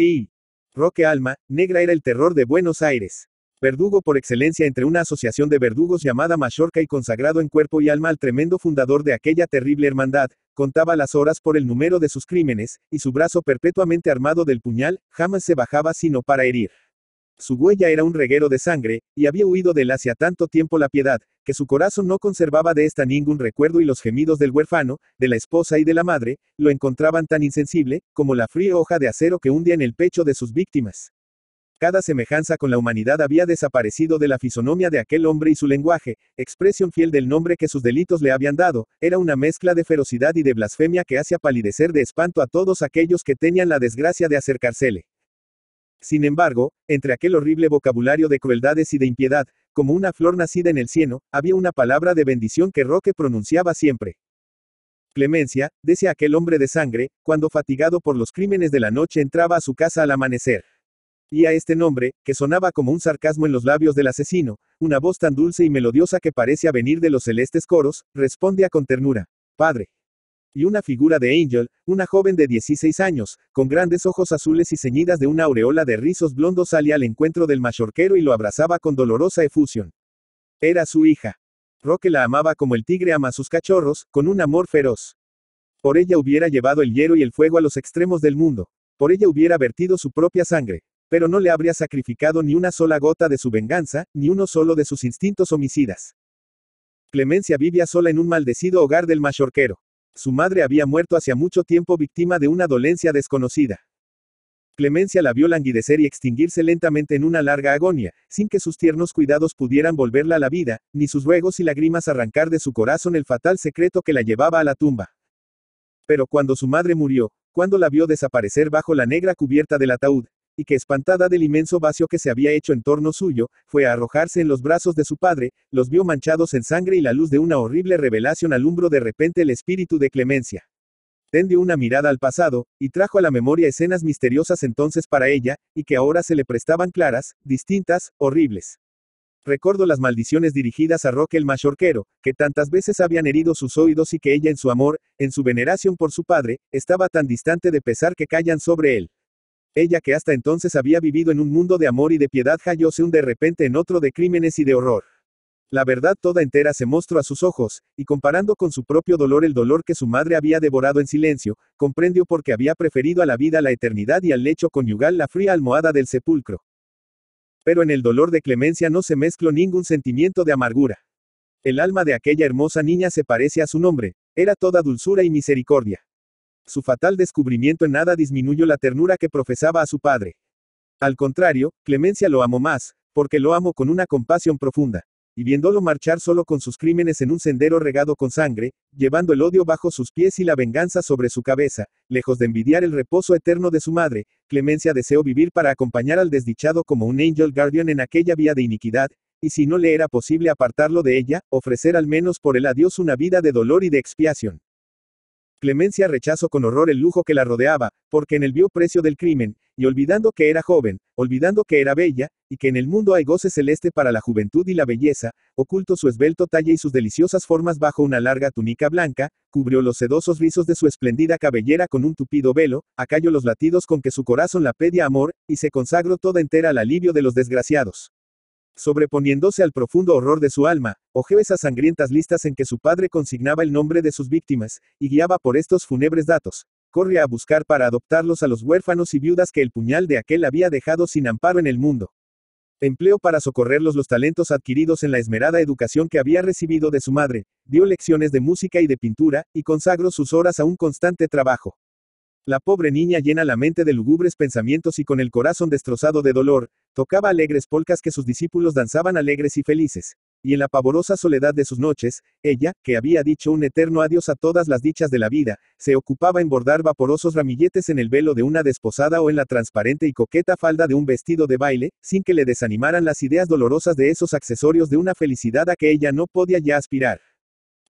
Y, Roque Alma, negra era el terror de Buenos Aires. Verdugo por excelencia entre una asociación de verdugos llamada Mallorca y consagrado en cuerpo y alma al tremendo fundador de aquella terrible hermandad, contaba las horas por el número de sus crímenes, y su brazo perpetuamente armado del puñal, jamás se bajaba sino para herir. Su huella era un reguero de sangre, y había huido de él hacia tanto tiempo la piedad, que su corazón no conservaba de ésta ningún recuerdo y los gemidos del huérfano, de la esposa y de la madre, lo encontraban tan insensible, como la fría hoja de acero que hundía en el pecho de sus víctimas. Cada semejanza con la humanidad había desaparecido de la fisonomía de aquel hombre y su lenguaje, expresión fiel del nombre que sus delitos le habían dado, era una mezcla de ferocidad y de blasfemia que hacía palidecer de espanto a todos aquellos que tenían la desgracia de acercársele. Sin embargo, entre aquel horrible vocabulario de crueldades y de impiedad, como una flor nacida en el cielo, había una palabra de bendición que Roque pronunciaba siempre. Clemencia, decía aquel hombre de sangre, cuando fatigado por los crímenes de la noche entraba a su casa al amanecer. Y a este nombre, que sonaba como un sarcasmo en los labios del asesino, una voz tan dulce y melodiosa que parece venir de los celestes coros, a con ternura, Padre y una figura de Angel, una joven de 16 años, con grandes ojos azules y ceñidas de una aureola de rizos blondos salía al encuentro del machorquero y lo abrazaba con dolorosa efusión. Era su hija. Roque la amaba como el tigre ama a sus cachorros, con un amor feroz. Por ella hubiera llevado el hierro y el fuego a los extremos del mundo. Por ella hubiera vertido su propia sangre. Pero no le habría sacrificado ni una sola gota de su venganza, ni uno solo de sus instintos homicidas. Clemencia vivía sola en un maldecido hogar del machorquero. Su madre había muerto hacía mucho tiempo víctima de una dolencia desconocida. Clemencia la vio languidecer y extinguirse lentamente en una larga agonia, sin que sus tiernos cuidados pudieran volverla a la vida, ni sus ruegos y lágrimas arrancar de su corazón el fatal secreto que la llevaba a la tumba. Pero cuando su madre murió, cuando la vio desaparecer bajo la negra cubierta del ataúd, y que espantada del inmenso vacío que se había hecho en torno suyo, fue a arrojarse en los brazos de su padre, los vio manchados en sangre y la luz de una horrible revelación alumbró de repente el espíritu de clemencia. Tendió una mirada al pasado, y trajo a la memoria escenas misteriosas entonces para ella, y que ahora se le prestaban claras, distintas, horribles. Recuerdo las maldiciones dirigidas a Roque el machorquero, que tantas veces habían herido sus oídos y que ella en su amor, en su veneración por su padre, estaba tan distante de pesar que callan sobre él. Ella que hasta entonces había vivido en un mundo de amor y de piedad hallóse un de repente en otro de crímenes y de horror. La verdad toda entera se mostró a sus ojos, y comparando con su propio dolor el dolor que su madre había devorado en silencio, comprendió por qué había preferido a la vida la eternidad y al lecho conyugal la fría almohada del sepulcro. Pero en el dolor de Clemencia no se mezcló ningún sentimiento de amargura. El alma de aquella hermosa niña se parece a su nombre, era toda dulzura y misericordia. Su fatal descubrimiento en nada disminuyó la ternura que profesaba a su padre. Al contrario, Clemencia lo amó más, porque lo amó con una compasión profunda. Y viéndolo marchar solo con sus crímenes en un sendero regado con sangre, llevando el odio bajo sus pies y la venganza sobre su cabeza, lejos de envidiar el reposo eterno de su madre, Clemencia deseó vivir para acompañar al desdichado como un angel guardian en aquella vía de iniquidad, y si no le era posible apartarlo de ella, ofrecer al menos por el Dios una vida de dolor y de expiación. Clemencia rechazó con horror el lujo que la rodeaba, porque en el vio precio del crimen, y olvidando que era joven, olvidando que era bella, y que en el mundo hay goce celeste para la juventud y la belleza, oculto su esbelto talle y sus deliciosas formas bajo una larga túnica blanca, cubrió los sedosos rizos de su espléndida cabellera con un tupido velo, acalló los latidos con que su corazón la pedía amor, y se consagró toda entera al alivio de los desgraciados. Sobreponiéndose al profundo horror de su alma, ojeó esas sangrientas listas en que su padre consignaba el nombre de sus víctimas, y guiaba por estos fúnebres datos. Corría a buscar para adoptarlos a los huérfanos y viudas que el puñal de aquel había dejado sin amparo en el mundo. Empleó para socorrerlos los talentos adquiridos en la esmerada educación que había recibido de su madre, dio lecciones de música y de pintura, y consagró sus horas a un constante trabajo. La pobre niña llena la mente de lugubres pensamientos y con el corazón destrozado de dolor, tocaba alegres polcas que sus discípulos danzaban alegres y felices. Y en la pavorosa soledad de sus noches, ella, que había dicho un eterno adiós a todas las dichas de la vida, se ocupaba en bordar vaporosos ramilletes en el velo de una desposada o en la transparente y coqueta falda de un vestido de baile, sin que le desanimaran las ideas dolorosas de esos accesorios de una felicidad a que ella no podía ya aspirar.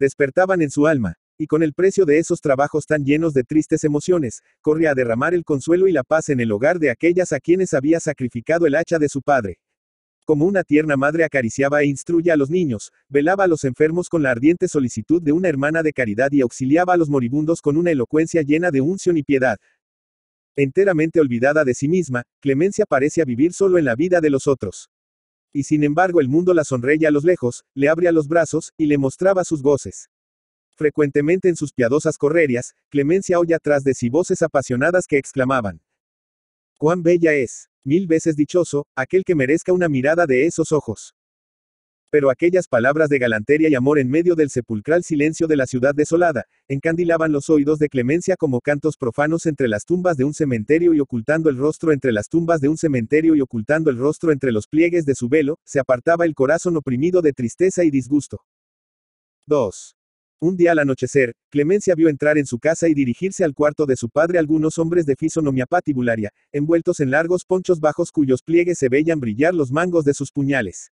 Despertaban en su alma, y con el precio de esos trabajos tan llenos de tristes emociones, corre a derramar el consuelo y la paz en el hogar de aquellas a quienes había sacrificado el hacha de su padre. Como una tierna madre acariciaba e instruye a los niños, velaba a los enfermos con la ardiente solicitud de una hermana de caridad y auxiliaba a los moribundos con una elocuencia llena de unción y piedad. Enteramente olvidada de sí misma, Clemencia parece vivir solo en la vida de los otros. Y sin embargo el mundo la sonreía a los lejos, le abría los brazos, y le mostraba sus goces. Frecuentemente en sus piadosas correrías, Clemencia oye atrás de sí voces apasionadas que exclamaban. Cuán bella es, mil veces dichoso, aquel que merezca una mirada de esos ojos. Pero aquellas palabras de galantería y amor en medio del sepulcral silencio de la ciudad desolada, encandilaban los oídos de Clemencia como cantos profanos entre las tumbas de un cementerio y ocultando el rostro entre las tumbas de un cementerio y ocultando el rostro entre los pliegues de su velo, se apartaba el corazón oprimido de tristeza y disgusto. 2. Un día al anochecer, Clemencia vio entrar en su casa y dirigirse al cuarto de su padre algunos hombres de fisonomía patibularia, envueltos en largos ponchos bajos cuyos pliegues se veían brillar los mangos de sus puñales.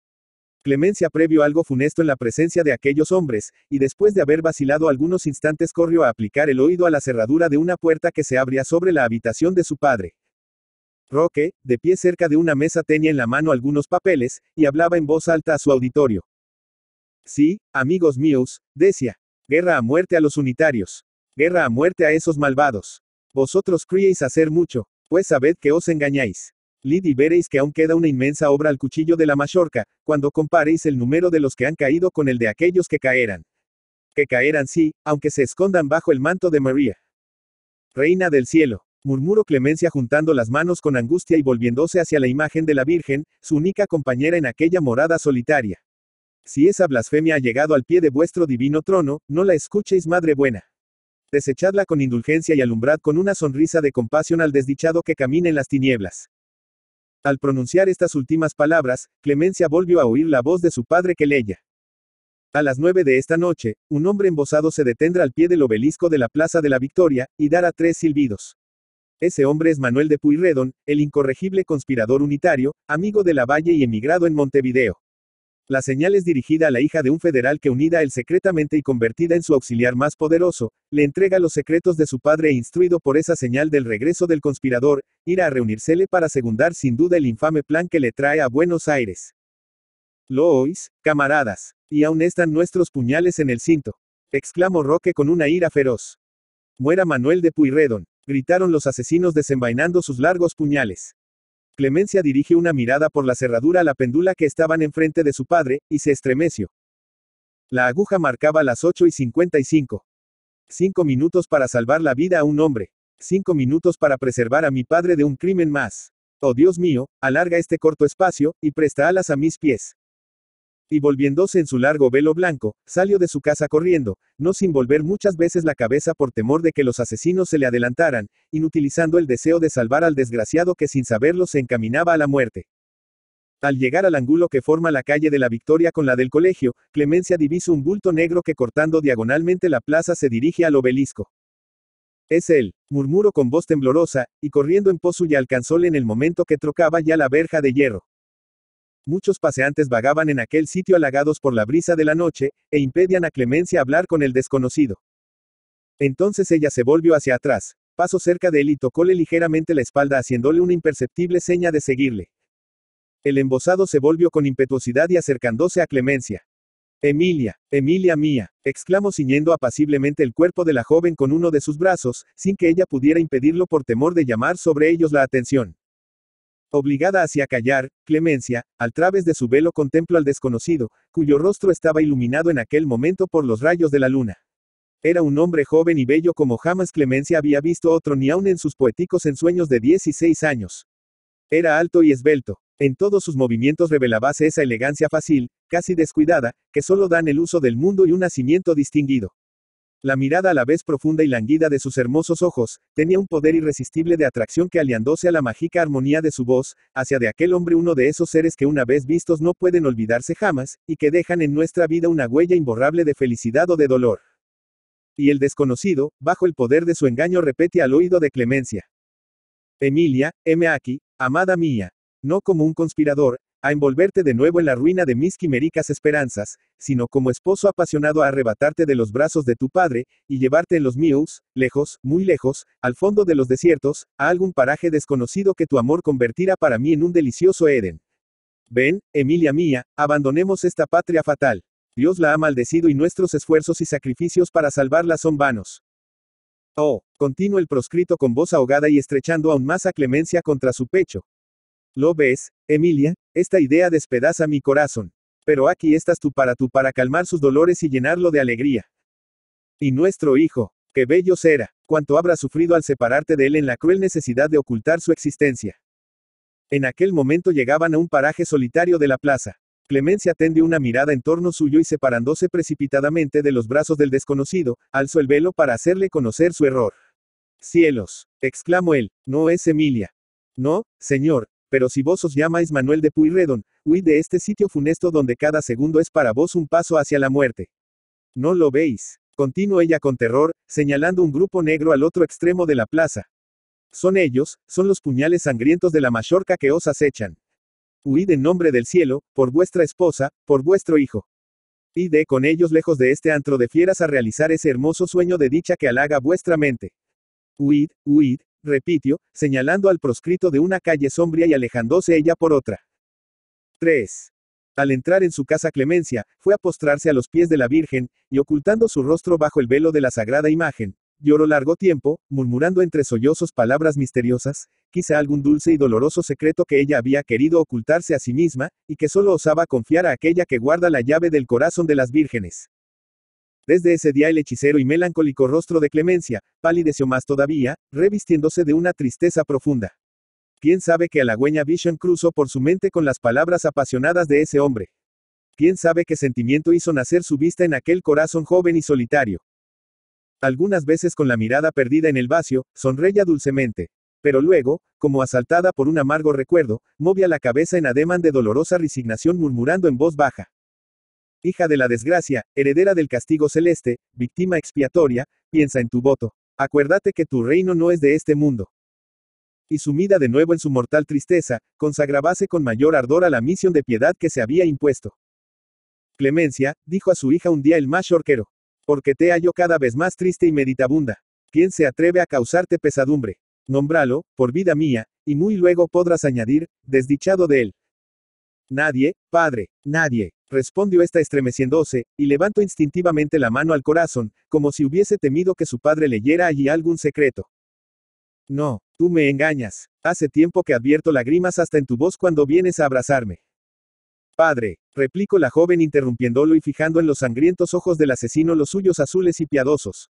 Clemencia previó algo funesto en la presencia de aquellos hombres, y después de haber vacilado algunos instantes corrió a aplicar el oído a la cerradura de una puerta que se abría sobre la habitación de su padre. Roque, de pie cerca de una mesa, tenía en la mano algunos papeles, y hablaba en voz alta a su auditorio. Sí, amigos míos, decía, Guerra a muerte a los unitarios. Guerra a muerte a esos malvados. Vosotros creéis hacer mucho, pues sabed que os engañáis. Lid y veréis que aún queda una inmensa obra al cuchillo de la Mallorca, cuando comparéis el número de los que han caído con el de aquellos que caeran Que caeran sí, aunque se escondan bajo el manto de María. Reina del cielo, murmuró Clemencia juntando las manos con angustia y volviéndose hacia la imagen de la Virgen, su única compañera en aquella morada solitaria. Si esa blasfemia ha llegado al pie de vuestro divino trono, no la escuchéis, Madre buena. Desechadla con indulgencia y alumbrad con una sonrisa de compasión al desdichado que camina en las tinieblas. Al pronunciar estas últimas palabras, Clemencia volvió a oír la voz de su padre que leía. A las nueve de esta noche, un hombre embosado se detendrá al pie del obelisco de la Plaza de la Victoria, y dará tres silbidos. Ese hombre es Manuel de Puyredón, el incorregible conspirador unitario, amigo de la Valle y emigrado en Montevideo. La señal es dirigida a la hija de un federal que unida a él secretamente y convertida en su auxiliar más poderoso, le entrega los secretos de su padre e instruido por esa señal del regreso del conspirador, irá a reunírsele para segundar sin duda el infame plan que le trae a Buenos Aires. Lo oís, camaradas, y aún están nuestros puñales en el cinto, exclamó Roque con una ira feroz. Muera Manuel de Puyredón, gritaron los asesinos desenvainando sus largos puñales. Clemencia dirige una mirada por la cerradura a la péndula que estaban enfrente de su padre, y se estremeció. La aguja marcaba las 8 y 55. Cinco minutos para salvar la vida a un hombre. Cinco minutos para preservar a mi padre de un crimen más. Oh Dios mío, alarga este corto espacio, y presta alas a mis pies. Y volviéndose en su largo velo blanco, salió de su casa corriendo, no sin volver muchas veces la cabeza por temor de que los asesinos se le adelantaran, inutilizando el deseo de salvar al desgraciado que sin saberlo se encaminaba a la muerte. Al llegar al ángulo que forma la calle de la Victoria con la del colegio, Clemencia divisa un bulto negro que cortando diagonalmente la plaza se dirige al obelisco. Es él, murmuró con voz temblorosa, y corriendo en pozo y alcanzóle en el momento que trocaba ya la verja de hierro. Muchos paseantes vagaban en aquel sitio halagados por la brisa de la noche, e impedían a Clemencia hablar con el desconocido. Entonces ella se volvió hacia atrás, pasó cerca de él y tocóle ligeramente la espalda haciéndole una imperceptible seña de seguirle. El embosado se volvió con impetuosidad y acercándose a Clemencia. Emilia, Emilia mía, exclamó ciñendo apaciblemente el cuerpo de la joven con uno de sus brazos, sin que ella pudiera impedirlo por temor de llamar sobre ellos la atención. Obligada hacia callar, Clemencia, al través de su velo contemplo al desconocido, cuyo rostro estaba iluminado en aquel momento por los rayos de la luna. Era un hombre joven y bello como jamás Clemencia había visto otro ni aun en sus poéticos ensueños de 16 años. Era alto y esbelto. En todos sus movimientos revelabase esa elegancia fácil, casi descuidada, que solo dan el uso del mundo y un nacimiento distinguido. La mirada a la vez profunda y languida de sus hermosos ojos, tenía un poder irresistible de atracción que aliándose a la mágica armonía de su voz, hacia de aquel hombre uno de esos seres que una vez vistos no pueden olvidarse jamás, y que dejan en nuestra vida una huella imborrable de felicidad o de dolor. Y el desconocido, bajo el poder de su engaño, repete al oído de Clemencia. Emilia, M. aquí, amada mía. No como un conspirador, a envolverte de nuevo en la ruina de mis quiméricas esperanzas, sino como esposo apasionado a arrebatarte de los brazos de tu padre, y llevarte en los míos, lejos, muy lejos, al fondo de los desiertos, a algún paraje desconocido que tu amor convertirá para mí en un delicioso Edén. Ven, Emilia mía, abandonemos esta patria fatal. Dios la ha maldecido y nuestros esfuerzos y sacrificios para salvarla son vanos. Oh, continuó el proscrito con voz ahogada y estrechando aún más a Clemencia contra su pecho. ¿Lo ves, Emilia? Esta idea despedaza mi corazón. Pero aquí estás tú para tú para calmar sus dolores y llenarlo de alegría. Y nuestro hijo, qué bello será, cuánto habrá sufrido al separarte de él en la cruel necesidad de ocultar su existencia. En aquel momento llegaban a un paraje solitario de la plaza. Clemencia tendió una mirada en torno suyo y separándose precipitadamente de los brazos del desconocido, alzó el velo para hacerle conocer su error. Cielos, exclamó él, no es Emilia. No, señor, pero si vos os llamáis Manuel de Puyredon, huid de este sitio funesto donde cada segundo es para vos un paso hacia la muerte. No lo veis. Continuó ella con terror, señalando un grupo negro al otro extremo de la plaza. Son ellos, son los puñales sangrientos de la Mallorca que os acechan. Huid en nombre del cielo, por vuestra esposa, por vuestro hijo. Ide con ellos lejos de este antro de fieras a realizar ese hermoso sueño de dicha que halaga vuestra mente. Huid, huid, repitió, señalando al proscrito de una calle sombria y alejándose ella por otra. 3. Al entrar en su casa Clemencia, fue a postrarse a los pies de la Virgen, y ocultando su rostro bajo el velo de la sagrada imagen, lloró largo tiempo, murmurando entre sollozos palabras misteriosas, quizá algún dulce y doloroso secreto que ella había querido ocultarse a sí misma, y que solo osaba confiar a aquella que guarda la llave del corazón de las vírgenes. Desde ese día el hechicero y melancólico rostro de Clemencia, palideció más todavía, revistiéndose de una tristeza profunda. ¿Quién sabe que halagüeña Vision cruzó por su mente con las palabras apasionadas de ese hombre? ¿Quién sabe qué sentimiento hizo nacer su vista en aquel corazón joven y solitario? Algunas veces con la mirada perdida en el vacío, sonreía dulcemente. Pero luego, como asaltada por un amargo recuerdo, movía la cabeza en ademán de dolorosa resignación murmurando en voz baja hija de la desgracia, heredera del castigo celeste, víctima expiatoria, piensa en tu voto. Acuérdate que tu reino no es de este mundo. Y sumida de nuevo en su mortal tristeza, consagrabase con mayor ardor a la misión de piedad que se había impuesto. Clemencia, dijo a su hija un día el más shorquero. Porque te hallo cada vez más triste y meditabunda. ¿Quién se atreve a causarte pesadumbre? Nómbralo, por vida mía, y muy luego podrás añadir, desdichado de él. Nadie, padre, nadie. Respondió esta estremeciéndose, y levantó instintivamente la mano al corazón, como si hubiese temido que su padre leyera allí algún secreto. No, tú me engañas. Hace tiempo que advierto lágrimas hasta en tu voz cuando vienes a abrazarme. Padre, replicó la joven interrumpiéndolo y fijando en los sangrientos ojos del asesino los suyos azules y piadosos.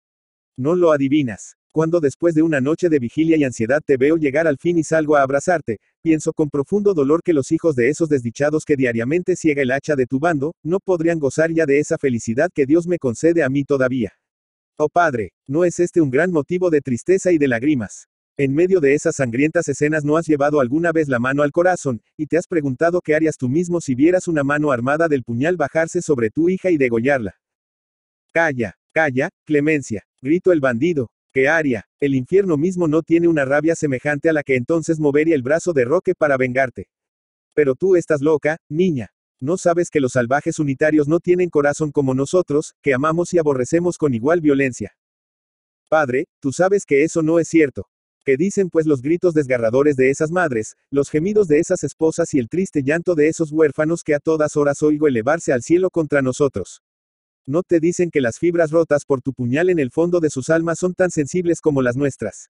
No lo adivinas. Cuando después de una noche de vigilia y ansiedad te veo llegar al fin y salgo a abrazarte, pienso con profundo dolor que los hijos de esos desdichados que diariamente ciega el hacha de tu bando, no podrían gozar ya de esa felicidad que Dios me concede a mí todavía. Oh Padre, ¿no es este un gran motivo de tristeza y de lágrimas? En medio de esas sangrientas escenas no has llevado alguna vez la mano al corazón, y te has preguntado qué harías tú mismo si vieras una mano armada del puñal bajarse sobre tu hija y degollarla. Calla, calla, Clemencia, gritó el bandido, ¿Qué Aria, el infierno mismo no tiene una rabia semejante a la que entonces movería el brazo de Roque para vengarte. Pero tú estás loca, niña. ¿No sabes que los salvajes unitarios no tienen corazón como nosotros, que amamos y aborrecemos con igual violencia? Padre, tú sabes que eso no es cierto. ¿Qué dicen pues los gritos desgarradores de esas madres, los gemidos de esas esposas y el triste llanto de esos huérfanos que a todas horas oigo elevarse al cielo contra nosotros? No te dicen que las fibras rotas por tu puñal en el fondo de sus almas son tan sensibles como las nuestras.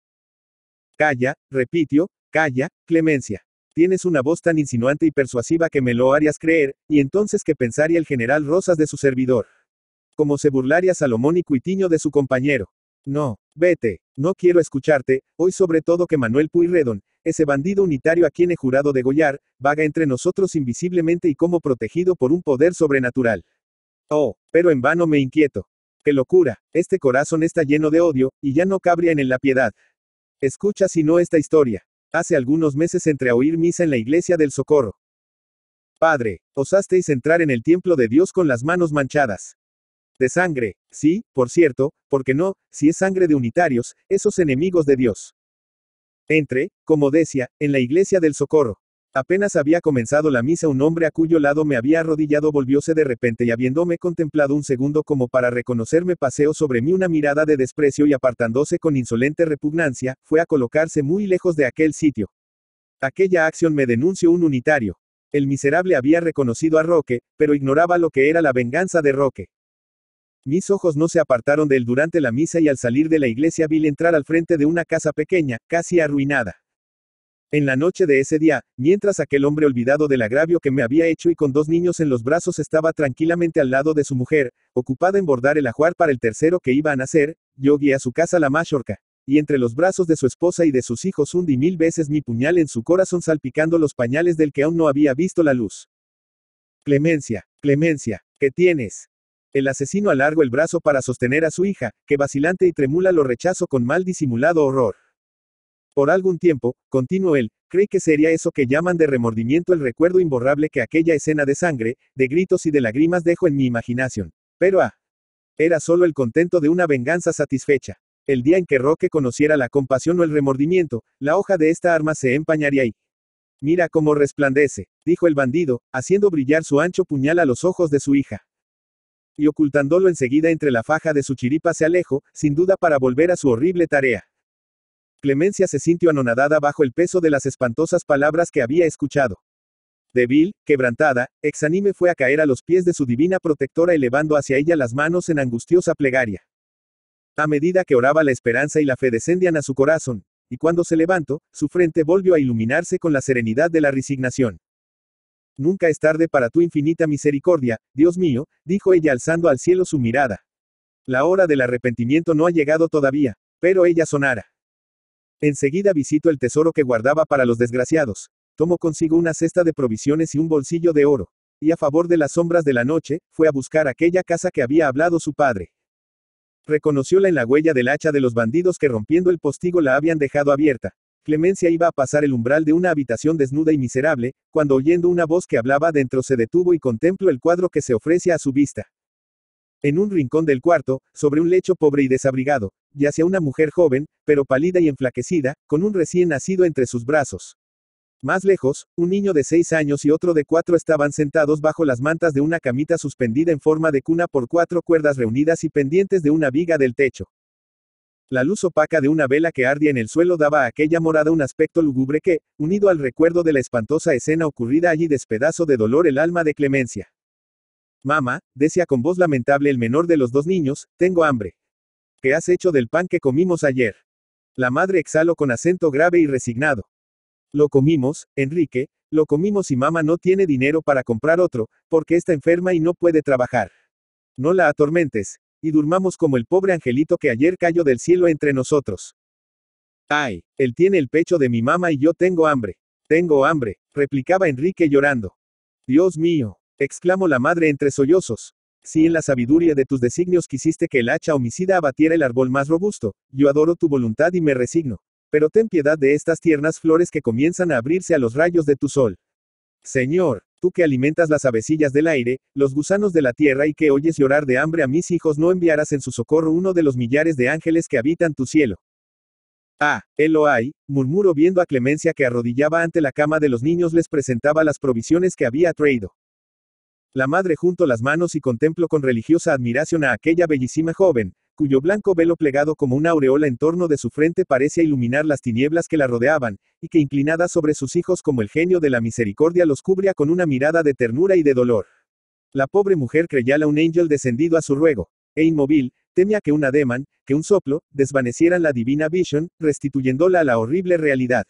Calla, repitio, calla, Clemencia. Tienes una voz tan insinuante y persuasiva que me lo harías creer, y entonces que pensaría el general Rosas de su servidor. Como se burlaría Salomón y Cuitiño de su compañero. No, vete, no quiero escucharte, hoy sobre todo que Manuel Puyredón, ese bandido unitario a quien he jurado degollar, vaga entre nosotros invisiblemente y como protegido por un poder sobrenatural. Oh, pero en vano me inquieto. ¡Qué locura! Este corazón está lleno de odio, y ya no cabría en la piedad. Escucha si no esta historia. Hace algunos meses entré a oír misa en la iglesia del Socorro. Padre, osasteis entrar en el templo de Dios con las manos manchadas. De sangre, sí, por cierto, porque no, si es sangre de unitarios, esos enemigos de Dios. Entre, como decía, en la iglesia del Socorro. Apenas había comenzado la misa un hombre a cuyo lado me había arrodillado volvióse de repente y habiéndome contemplado un segundo como para reconocerme paseó sobre mí una mirada de desprecio y apartándose con insolente repugnancia, fue a colocarse muy lejos de aquel sitio. Aquella acción me denunció un unitario. El miserable había reconocido a Roque, pero ignoraba lo que era la venganza de Roque. Mis ojos no se apartaron de él durante la misa y al salir de la iglesia vi entrar al frente de una casa pequeña, casi arruinada. En la noche de ese día, mientras aquel hombre olvidado del agravio que me había hecho y con dos niños en los brazos estaba tranquilamente al lado de su mujer, ocupada en bordar el ajuar para el tercero que iba a nacer, yo guié a su casa la mallorca, y entre los brazos de su esposa y de sus hijos hundí mil veces mi puñal en su corazón salpicando los pañales del que aún no había visto la luz. Clemencia, Clemencia, ¿qué tienes? El asesino alargó el brazo para sostener a su hija, que vacilante y tremula lo rechazó con mal disimulado horror. Por algún tiempo, continuó él, cree que sería eso que llaman de remordimiento el recuerdo imborrable que aquella escena de sangre, de gritos y de lágrimas dejó en mi imaginación. Pero ah, era solo el contento de una venganza satisfecha. El día en que Roque conociera la compasión o el remordimiento, la hoja de esta arma se empañaría y... Mira cómo resplandece, dijo el bandido, haciendo brillar su ancho puñal a los ojos de su hija. Y ocultándolo enseguida entre la faja de su chiripa se alejó, sin duda para volver a su horrible tarea. Clemencia se sintió anonadada bajo el peso de las espantosas palabras que había escuchado. Débil, quebrantada, exánime fue a caer a los pies de su divina protectora elevando hacia ella las manos en angustiosa plegaria. A medida que oraba la esperanza y la fe descendían a su corazón, y cuando se levantó, su frente volvió a iluminarse con la serenidad de la resignación. Nunca es tarde para tu infinita misericordia, Dios mío, dijo ella alzando al cielo su mirada. La hora del arrepentimiento no ha llegado todavía, pero ella sonara. Enseguida visitó el tesoro que guardaba para los desgraciados. Tomó consigo una cesta de provisiones y un bolsillo de oro. Y a favor de las sombras de la noche, fue a buscar aquella casa que había hablado su padre. Reconocióla en la huella del hacha de los bandidos que rompiendo el postigo la habían dejado abierta. Clemencia iba a pasar el umbral de una habitación desnuda y miserable, cuando oyendo una voz que hablaba dentro se detuvo y contempló el cuadro que se ofrece a su vista. En un rincón del cuarto, sobre un lecho pobre y desabrigado, yace una mujer joven, pero pálida y enflaquecida, con un recién nacido entre sus brazos. Más lejos, un niño de seis años y otro de cuatro estaban sentados bajo las mantas de una camita suspendida en forma de cuna por cuatro cuerdas reunidas y pendientes de una viga del techo. La luz opaca de una vela que ardía en el suelo daba a aquella morada un aspecto lúgubre que, unido al recuerdo de la espantosa escena ocurrida allí, despedazo de dolor el alma de Clemencia. Mamá, decía con voz lamentable el menor de los dos niños, tengo hambre. ¿Qué has hecho del pan que comimos ayer? La madre exhaló con acento grave y resignado. Lo comimos, Enrique, lo comimos y mamá no tiene dinero para comprar otro, porque está enferma y no puede trabajar. No la atormentes, y durmamos como el pobre angelito que ayer cayó del cielo entre nosotros. Ay, él tiene el pecho de mi mamá y yo tengo hambre. Tengo hambre, replicaba Enrique llorando. Dios mío exclamó la madre entre sollozos. Si en la sabiduría de tus designios quisiste que el hacha homicida abatiera el árbol más robusto, yo adoro tu voluntad y me resigno. Pero ten piedad de estas tiernas flores que comienzan a abrirse a los rayos de tu sol. Señor, tú que alimentas las avecillas del aire, los gusanos de la tierra y que oyes llorar de hambre a mis hijos, no enviarás en su socorro uno de los millares de ángeles que habitan tu cielo. Ah, hay, murmuró viendo a Clemencia que arrodillaba ante la cama de los niños les presentaba las provisiones que había traído. La madre junto las manos y contemplo con religiosa admiración a aquella bellísima joven, cuyo blanco velo plegado como una aureola en torno de su frente parecía iluminar las tinieblas que la rodeaban, y que inclinada sobre sus hijos como el genio de la misericordia los cubría con una mirada de ternura y de dolor. La pobre mujer creyala un ángel descendido a su ruego, e inmóvil, temía que un ademán, que un soplo, desvanecieran la divina visión, restituyéndola a la horrible realidad.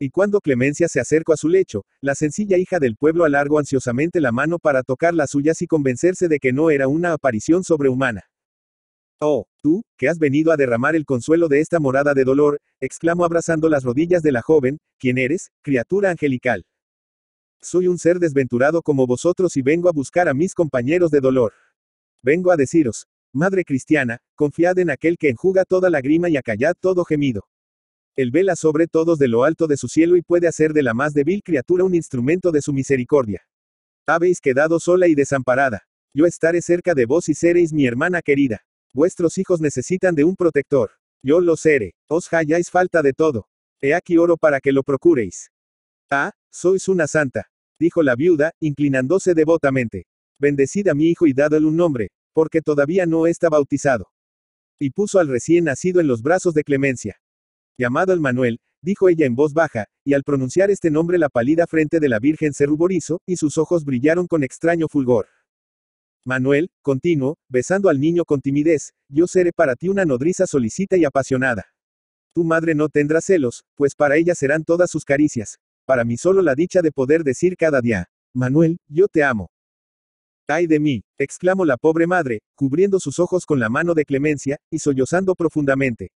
Y cuando Clemencia se acercó a su lecho, la sencilla hija del pueblo alargó ansiosamente la mano para tocar las suyas y convencerse de que no era una aparición sobrehumana. Oh, tú, que has venido a derramar el consuelo de esta morada de dolor, exclamó abrazando las rodillas de la joven, ¿quién eres, criatura angelical? Soy un ser desventurado como vosotros y vengo a buscar a mis compañeros de dolor. Vengo a deciros, madre cristiana, confiad en aquel que enjuga toda lágrima y acallad todo gemido. Él vela sobre todos de lo alto de su cielo y puede hacer de la más débil criatura un instrumento de su misericordia. Habéis quedado sola y desamparada. Yo estaré cerca de vos y seréis mi hermana querida. Vuestros hijos necesitan de un protector. Yo lo seré. Os halláis falta de todo. He aquí oro para que lo procuréis. Ah, sois una santa, dijo la viuda, inclinándose devotamente. Bendecid a mi hijo y dadle un nombre, porque todavía no está bautizado. Y puso al recién nacido en los brazos de Clemencia llamado al Manuel, dijo ella en voz baja, y al pronunciar este nombre la pálida frente de la Virgen se ruborizó, y sus ojos brillaron con extraño fulgor. Manuel, continuó, besando al niño con timidez, yo seré para ti una nodriza solicita y apasionada. Tu madre no tendrá celos, pues para ella serán todas sus caricias. Para mí solo la dicha de poder decir cada día, Manuel, yo te amo. ¡Ay de mí! exclamó la pobre madre, cubriendo sus ojos con la mano de Clemencia, y sollozando profundamente.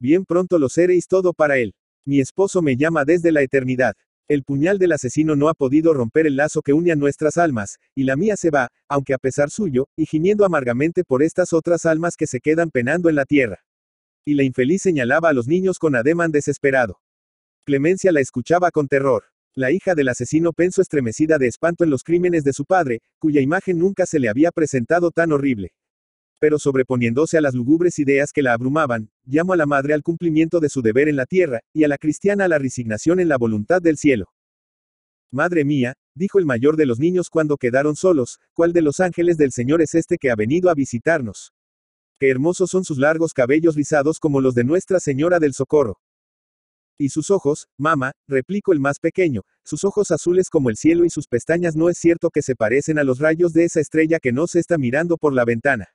Bien pronto lo seréis todo para él. Mi esposo me llama desde la eternidad. El puñal del asesino no ha podido romper el lazo que une a nuestras almas, y la mía se va, aunque a pesar suyo, y gimiendo amargamente por estas otras almas que se quedan penando en la tierra. Y la infeliz señalaba a los niños con ademán desesperado. Clemencia la escuchaba con terror. La hija del asesino pensó estremecida de espanto en los crímenes de su padre, cuya imagen nunca se le había presentado tan horrible pero sobreponiéndose a las lúgubres ideas que la abrumaban, llamo a la madre al cumplimiento de su deber en la tierra, y a la cristiana a la resignación en la voluntad del cielo. Madre mía, dijo el mayor de los niños cuando quedaron solos, ¿cuál de los ángeles del Señor es este que ha venido a visitarnos? Qué hermosos son sus largos cabellos rizados como los de Nuestra Señora del Socorro. Y sus ojos, mamá, replicó el más pequeño, sus ojos azules como el cielo y sus pestañas no es cierto que se parecen a los rayos de esa estrella que se está mirando por la ventana.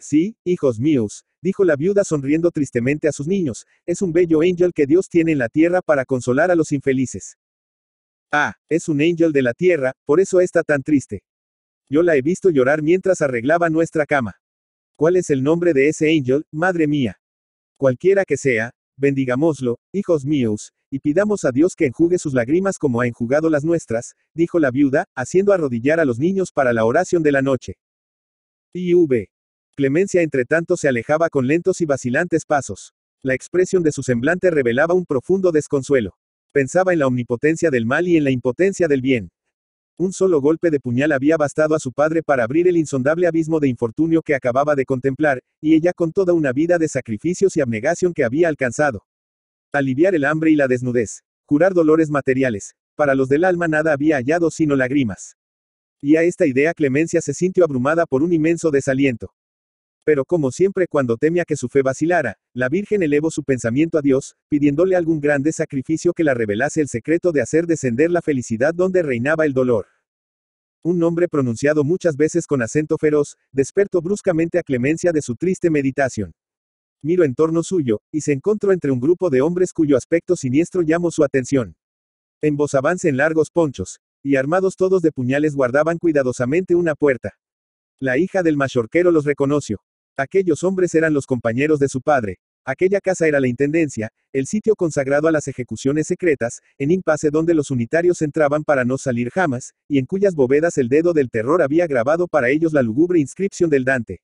Sí, hijos míos, dijo la viuda sonriendo tristemente a sus niños, es un bello ángel que Dios tiene en la tierra para consolar a los infelices. Ah, es un ángel de la tierra, por eso está tan triste. Yo la he visto llorar mientras arreglaba nuestra cama. ¿Cuál es el nombre de ese ángel, madre mía? Cualquiera que sea, bendigámoslo, hijos míos, y pidamos a Dios que enjugue sus lágrimas como ha enjugado las nuestras, dijo la viuda, haciendo arrodillar a los niños para la oración de la noche. IV. Clemencia, entre tanto, se alejaba con lentos y vacilantes pasos. La expresión de su semblante revelaba un profundo desconsuelo. Pensaba en la omnipotencia del mal y en la impotencia del bien. Un solo golpe de puñal había bastado a su padre para abrir el insondable abismo de infortunio que acababa de contemplar, y ella con toda una vida de sacrificios y abnegación que había alcanzado. Aliviar el hambre y la desnudez. Curar dolores materiales. Para los del alma nada había hallado sino lágrimas. Y a esta idea Clemencia se sintió abrumada por un inmenso desaliento. Pero como siempre cuando temía que su fe vacilara, la Virgen elevó su pensamiento a Dios, pidiéndole algún grande sacrificio que la revelase el secreto de hacer descender la felicidad donde reinaba el dolor. Un nombre pronunciado muchas veces con acento feroz, despertó bruscamente a Clemencia de su triste meditación. Miro en torno suyo, y se encontró entre un grupo de hombres cuyo aspecto siniestro llamó su atención. En voz avance en largos ponchos, y armados todos de puñales guardaban cuidadosamente una puerta. La hija del mallorquero los reconoció. Aquellos hombres eran los compañeros de su padre. Aquella casa era la Intendencia, el sitio consagrado a las ejecuciones secretas, en impasse donde los unitarios entraban para no salir jamás, y en cuyas bóvedas el dedo del terror había grabado para ellos la lúgubre inscripción del Dante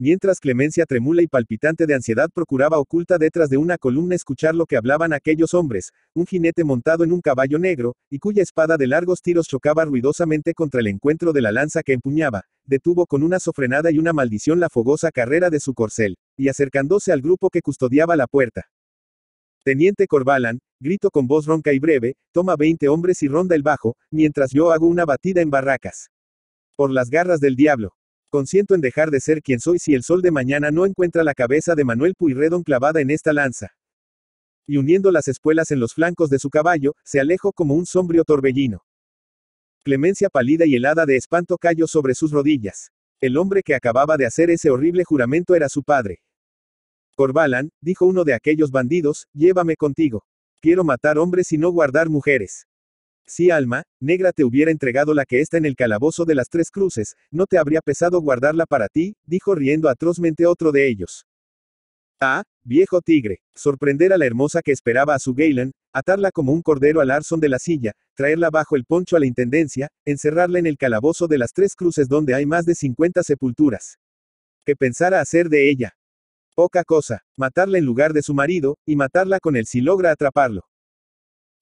mientras Clemencia tremula y palpitante de ansiedad procuraba oculta detrás de una columna escuchar lo que hablaban aquellos hombres, un jinete montado en un caballo negro, y cuya espada de largos tiros chocaba ruidosamente contra el encuentro de la lanza que empuñaba, detuvo con una sofrenada y una maldición la fogosa carrera de su corcel, y acercándose al grupo que custodiaba la puerta. Teniente Corvalan, grito con voz ronca y breve, toma veinte hombres y ronda el bajo, mientras yo hago una batida en barracas. Por las garras del diablo. Consiento en dejar de ser quien soy si el sol de mañana no encuentra la cabeza de Manuel Puyredón clavada en esta lanza. Y uniendo las espuelas en los flancos de su caballo, se alejó como un sombrío torbellino. Clemencia pálida y helada de espanto cayó sobre sus rodillas. El hombre que acababa de hacer ese horrible juramento era su padre. Corbalan, dijo uno de aquellos bandidos, llévame contigo. Quiero matar hombres y no guardar mujeres. Si alma, negra te hubiera entregado la que está en el calabozo de las tres cruces, no te habría pesado guardarla para ti, dijo riendo atrozmente otro de ellos. Ah, viejo tigre, sorprender a la hermosa que esperaba a su Galen, atarla como un cordero al arzón de la silla, traerla bajo el poncho a la intendencia, encerrarla en el calabozo de las tres cruces donde hay más de 50 sepulturas. ¿Qué pensara hacer de ella? Poca cosa, matarla en lugar de su marido, y matarla con él si logra atraparlo.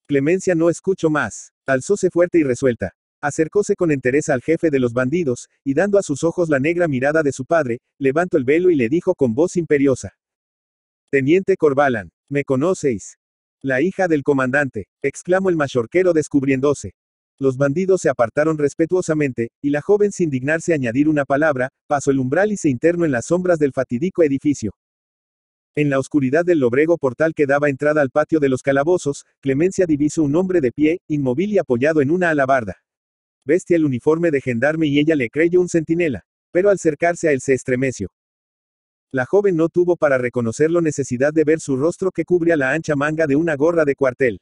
Clemencia no escucho más. Alzóse fuerte y resuelta. Acercóse con entereza al jefe de los bandidos, y dando a sus ojos la negra mirada de su padre, levantó el velo y le dijo con voz imperiosa. Teniente Corbalan, ¿me conocéis? La hija del comandante, exclamó el mayorquero descubriéndose. Los bandidos se apartaron respetuosamente, y la joven sin dignarse añadir una palabra, pasó el umbral y se internó en las sombras del fatídico edificio. En la oscuridad del lobrego portal que daba entrada al patio de los calabozos, Clemencia divisó un hombre de pie, inmóvil y apoyado en una alabarda. Vestía el uniforme de gendarme y ella le creyó un centinela, pero al acercarse a él se estremeció. La joven no tuvo para reconocerlo necesidad de ver su rostro que cubría la ancha manga de una gorra de cuartel.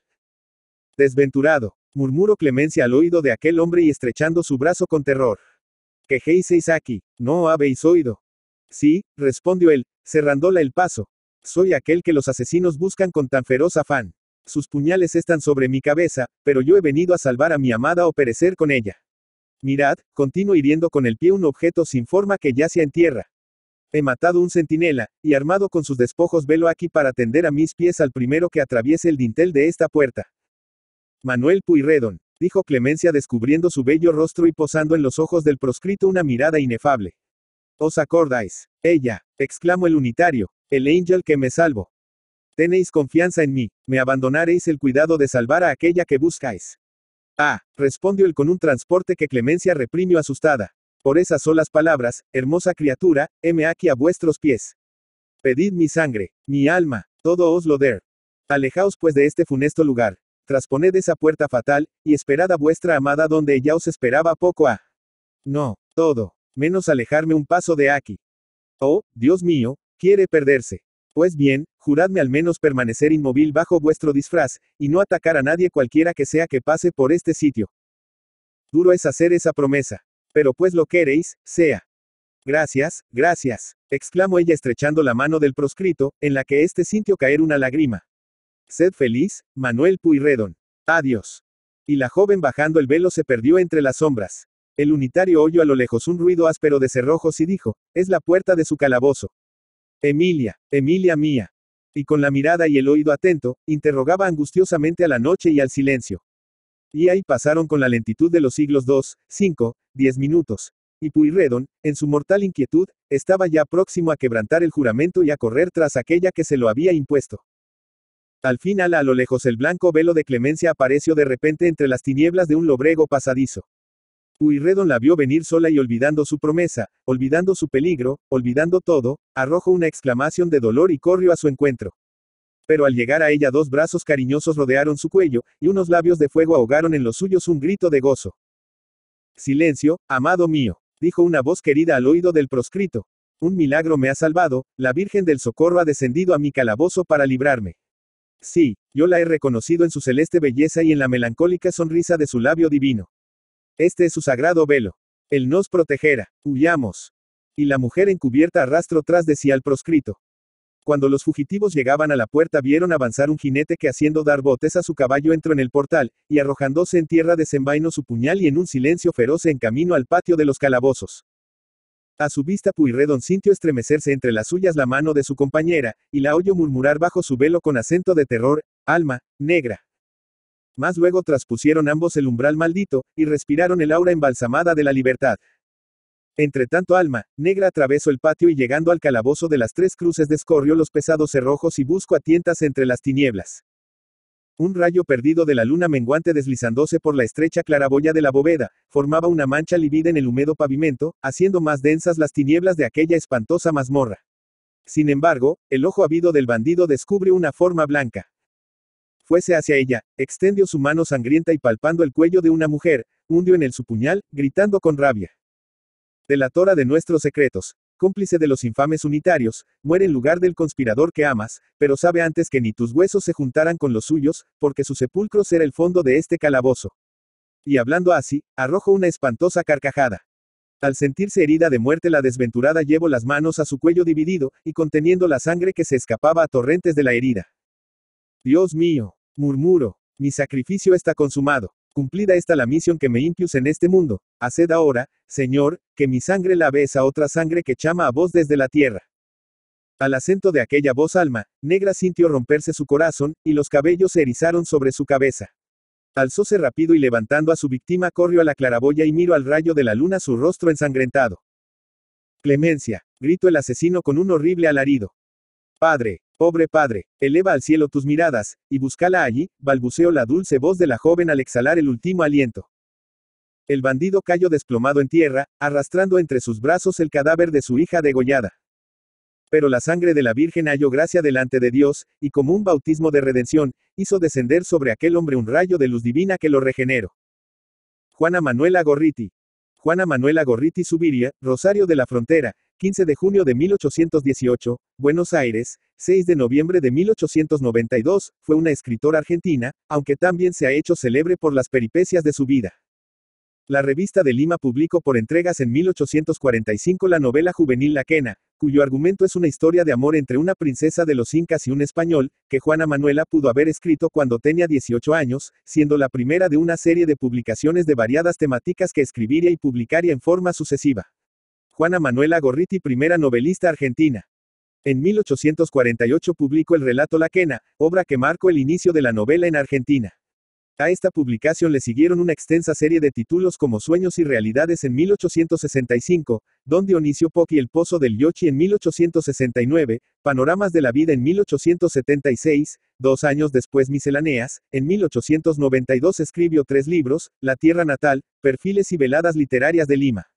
Desventurado, murmuró Clemencia al oído de aquel hombre y estrechando su brazo con terror. Quejéis aquí, no habéis oído. Sí, respondió él, cerrándola el paso, soy aquel que los asesinos buscan con tan feroz afán. Sus puñales están sobre mi cabeza, pero yo he venido a salvar a mi amada o perecer con ella. Mirad, continuo hiriendo con el pie un objeto sin forma que yace en tierra. He matado un centinela, y armado con sus despojos velo aquí para tender a mis pies al primero que atraviese el dintel de esta puerta. Manuel Puyredon, dijo Clemencia descubriendo su bello rostro y posando en los ojos del proscrito una mirada inefable. ¿Os acordáis? Ella, exclamó el unitario, el ángel que me salvo. Tenéis confianza en mí, me abandonaréis el cuidado de salvar a aquella que buscáis. Ah, respondió él con un transporte que Clemencia reprimió asustada. Por esas solas palabras, hermosa criatura, heme aquí a vuestros pies. Pedid mi sangre, mi alma, todo os lo der. Alejaos pues de este funesto lugar, trasponed esa puerta fatal, y esperad a vuestra amada donde ella os esperaba poco a. No, todo, menos alejarme un paso de aquí. Oh, Dios mío, quiere perderse. Pues bien, juradme al menos permanecer inmóvil bajo vuestro disfraz, y no atacar a nadie cualquiera que sea que pase por este sitio. Duro es hacer esa promesa. Pero pues lo queréis, sea. Gracias, gracias, exclamó ella estrechando la mano del proscrito, en la que éste sintió caer una lágrima. Sed feliz, Manuel Puyredon. Adiós. Y la joven bajando el velo se perdió entre las sombras. El unitario oyó a lo lejos un ruido áspero de cerrojos y dijo, es la puerta de su calabozo. Emilia, Emilia mía. Y con la mirada y el oído atento, interrogaba angustiosamente a la noche y al silencio. Y ahí pasaron con la lentitud de los siglos 2, 5, diez minutos. Y Puyredon, en su mortal inquietud, estaba ya próximo a quebrantar el juramento y a correr tras aquella que se lo había impuesto. Al final a lo lejos el blanco velo de Clemencia apareció de repente entre las tinieblas de un lobrego pasadizo. Uirredon la vio venir sola y olvidando su promesa, olvidando su peligro, olvidando todo, arrojó una exclamación de dolor y corrió a su encuentro. Pero al llegar a ella dos brazos cariñosos rodearon su cuello, y unos labios de fuego ahogaron en los suyos un grito de gozo. Silencio, amado mío, dijo una voz querida al oído del proscrito. Un milagro me ha salvado, la Virgen del Socorro ha descendido a mi calabozo para librarme. Sí, yo la he reconocido en su celeste belleza y en la melancólica sonrisa de su labio divino. Este es su sagrado velo. Él nos protegerá. Huyamos. Y la mujer encubierta arrastró tras de sí al proscrito. Cuando los fugitivos llegaban a la puerta vieron avanzar un jinete que haciendo dar botes a su caballo entró en el portal, y arrojándose en tierra desenvainó su puñal y en un silencio feroz se encaminó al patio de los calabozos. A su vista Puyredon sintió estremecerse entre las suyas la mano de su compañera, y la oyó murmurar bajo su velo con acento de terror, alma, negra. Más luego traspusieron ambos el umbral maldito, y respiraron el aura embalsamada de la libertad. tanto Alma, negra atravesó el patio y llegando al calabozo de las tres cruces descorrió los pesados cerrojos y buscó a tientas entre las tinieblas. Un rayo perdido de la luna menguante deslizándose por la estrecha claraboya de la bóveda, formaba una mancha livida en el húmedo pavimento, haciendo más densas las tinieblas de aquella espantosa mazmorra. Sin embargo, el ojo habido del bandido descubre una forma blanca fuese hacia ella, extendió su mano sangrienta y palpando el cuello de una mujer, hundió en él su puñal, gritando con rabia. Delatora de nuestros secretos, cómplice de los infames unitarios, muere en lugar del conspirador que amas, pero sabe antes que ni tus huesos se juntaran con los suyos, porque su sepulcro será el fondo de este calabozo. Y hablando así, arrojó una espantosa carcajada. Al sentirse herida de muerte la desventurada llevó las manos a su cuello dividido, y conteniendo la sangre que se escapaba a torrentes de la herida. Dios mío. Murmuro, mi sacrificio está consumado. Cumplida está la misión que me impus en este mundo. Haced ahora, Señor, que mi sangre lave esa otra sangre que chama a vos desde la tierra. Al acento de aquella voz alma, negra sintió romperse su corazón, y los cabellos se erizaron sobre su cabeza. Alzóse rápido y levantando a su víctima corrió a la claraboya y miró al rayo de la luna su rostro ensangrentado. Clemencia, gritó el asesino con un horrible alarido. Padre, Pobre padre, eleva al cielo tus miradas, y búscala allí, balbuceó la dulce voz de la joven al exhalar el último aliento. El bandido cayó desplomado en tierra, arrastrando entre sus brazos el cadáver de su hija degollada. Pero la sangre de la Virgen halló gracia delante de Dios, y como un bautismo de redención, hizo descender sobre aquel hombre un rayo de luz divina que lo regeneró. Juana Manuela Gorriti. Juana Manuela Gorriti Subiria, Rosario de la Frontera, 15 de junio de 1818, Buenos Aires, 6 de noviembre de 1892, fue una escritora argentina, aunque también se ha hecho célebre por las peripecias de su vida. La revista de Lima publicó por entregas en 1845 la novela juvenil La Quena, cuyo argumento es una historia de amor entre una princesa de los incas y un español, que Juana Manuela pudo haber escrito cuando tenía 18 años, siendo la primera de una serie de publicaciones de variadas temáticas que escribiría y publicaría en forma sucesiva. Juana Manuela Gorriti, primera novelista argentina. En 1848 publicó el relato La Quena, obra que marcó el inicio de la novela en Argentina. A esta publicación le siguieron una extensa serie de títulos como Sueños y Realidades en 1865, Don Dionisio Poc y El Pozo del Yochi en 1869, Panoramas de la Vida en 1876, dos años después Miselaneas, en 1892 escribió tres libros, La Tierra Natal, Perfiles y Veladas Literarias de Lima.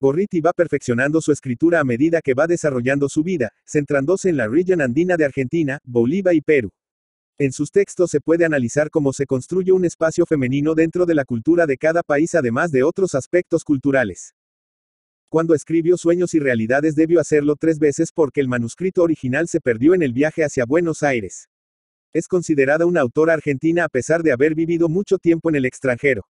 Borriti va perfeccionando su escritura a medida que va desarrollando su vida, centrándose en la región andina de Argentina, Bolivia y Perú. En sus textos se puede analizar cómo se construye un espacio femenino dentro de la cultura de cada país además de otros aspectos culturales. Cuando escribió Sueños y Realidades debió hacerlo tres veces porque el manuscrito original se perdió en el viaje hacia Buenos Aires. Es considerada una autora argentina a pesar de haber vivido mucho tiempo en el extranjero.